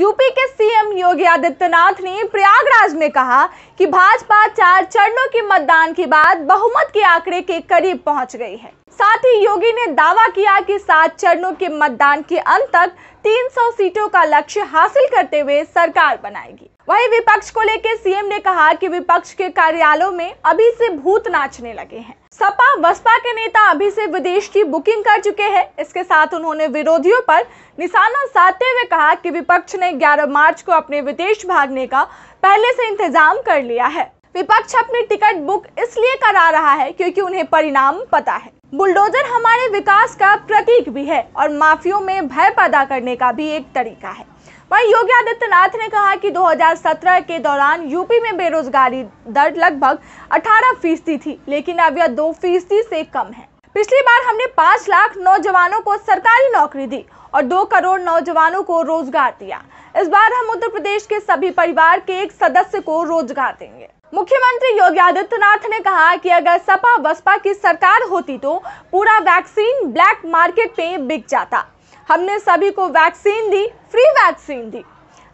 UP के CM योगी आदित्यनाथ ने प्रयागराज में कहा कि भाजपा चार चरणों के मतदान के बाद बहुमत के आंकड़े के करीब पहुंच गई है साथ ही योगी ने दावा किया कि सात चरणों के मतदान के अंत तक 300 सीटों का लक्ष्य हासिल करते हुए सरकार बनाएगी वहीं विपक्ष को लेकर सीएम ने कहा कि विपक्ष के कार्यालयों में अभी से भूत नाचने लगे हैं सपा बसपा के नेता अभी से विदेश की बुकिंग कर चुके हैं इसके साथ उन्होंने विरोधियों पर निशाना साधते हुए कहा कि विपक्ष ने 11 मार्च को अपने विदेश भागने का पहले से इंतजाम कर लिया है विपक्ष अपनी टिकट बुक इसलिए करा रहा है क्योंकि उन्हें परिणाम पता है बुलडोजर हमारे विकास का प्रतीक भी है और माफियों में भय पैदा करने का भी एक तरीका है वही योगी आदित्यनाथ ने कहा कि 2017 के दौरान यूपी में बेरोजगारी दर लगभग 18 फीसदी थी लेकिन अब यह दो फीसदी से कम है पिछली बार हमने 5 लाख नौजवानों को सरकारी नौकरी दी और दो करोड़ नौजवानों को रोजगार दिया इस बार हम उत्तर प्रदेश के सभी परिवार के एक सदस्य को रोजगार देंगे मुख्यमंत्री योगी आदित्यनाथ ने कहा कि अगर सपा बसपा की सरकार होती तो पूरा वैक्सीन ब्लैक मार्केट पे बिक जाता हमने सभी को वैक्सीन दी फ्री वैक्सीन दी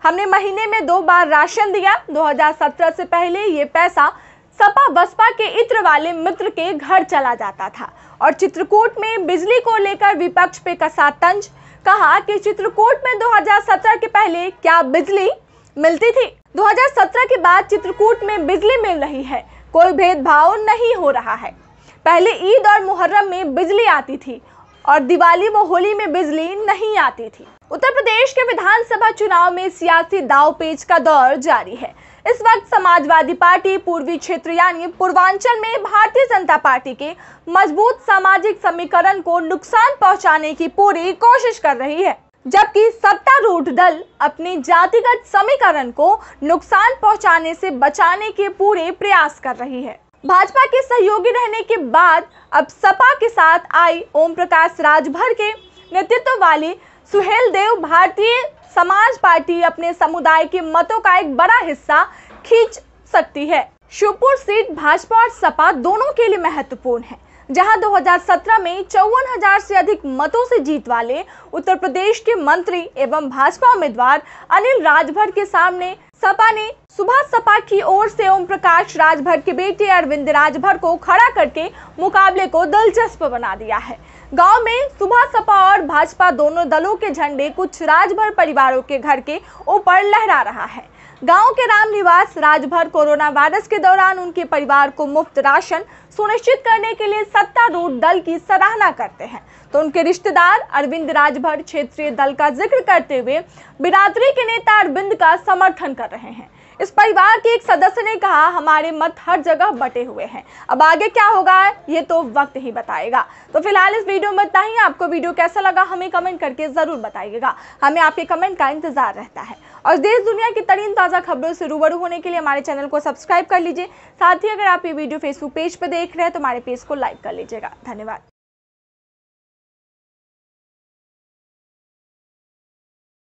हमने महीने में दो बार राशन दिया 2017 से पहले ये पैसा सपा बसपा के इत्र वाले मित्र के घर चला जाता था और चित्रकूट में बिजली को लेकर विपक्ष पे कसा तंज कहा कि चित्रकूट में 2017 के पहले क्या बिजली मिलती थी 2017 के बाद चित्रकूट में बिजली मिल रही है कोई भेदभाव नहीं हो रहा है पहले ईद और मुहर्रम में बिजली आती थी और दिवाली व होली में बिजली नहीं आती थी उत्तर प्रदेश के विधानसभा चुनाव में सियासी दाव पेच का दौर जारी है इस वक्त समाजवादी पार्टी पूर्वी क्षेत्र यानी पूर्वांचल में भारतीय जनता पार्टी के मजबूत सामाजिक समीकरण को नुकसान पहुंचाने की पूरी कोशिश कर रही है जबकि सत्तारूढ़ दल अपने जातिगत समीकरण को नुकसान पहुंचाने से बचाने के पूरे प्रयास कर रही है भाजपा के सहयोगी रहने के बाद अब सपा के साथ आई ओम प्रकाश राजभर के नेतृत्व वाली सुहेल देव भारतीय समाज पार्टी अपने समुदाय के मतों का एक बड़ा हिस्सा खींच सकती है शिवपुर सीट भाजपा और सपा दोनों के लिए महत्वपूर्ण है जहां 2017 में चौवन हजार से अधिक मतों से जीत वाले उत्तर प्रदेश के मंत्री एवं भाजपा उम्मीदवार अनिल राजभर के सामने सपा ने सुभाष सपा की ओर से ओम प्रकाश राजभर के बेटे अरविंद राजभर को खड़ा करके मुकाबले को दिलचस्प बना दिया है गांव में सुभाष सपा और भाजपा दोनों दलों के झंडे कुछ राजभर परिवारों के घर के ऊपर लहरा रहा है गांव के राम निवास राजभर कोरोना वायरस के दौरान उनके परिवार को मुफ्त राशन सुनिश्चित करने के लिए सत्तारूढ़ दल की सराहना करते हैं तो उनके रिश्तेदार अरविंद राजभर क्षेत्रीय दल का जिक्र करते हुए बिरादरी के नेता अरविंद का समर्थन कर रहे हैं इस परिवार के एक सदस्य ने कहा हमारे मत हर जगह बटे हुए हैं अब आगे क्या होगा ये तो वक्त ही बताएगा तो फिलहाल इस वीडियो में इतना ही आपको वीडियो कैसा लगा हमें कमेंट करके ज़रूर बताइएगा हमें आपके कमेंट का इंतजार रहता है और देश दुनिया की तरीन ताज़ा खबरों से रूबरू होने के लिए हमारे चैनल को सब्सक्राइब कर लीजिए साथ ही अगर आप ये वीडियो फेसबुक पेज पर देख रहे हैं तो हमारे पेज को लाइक कर लीजिएगा धन्यवाद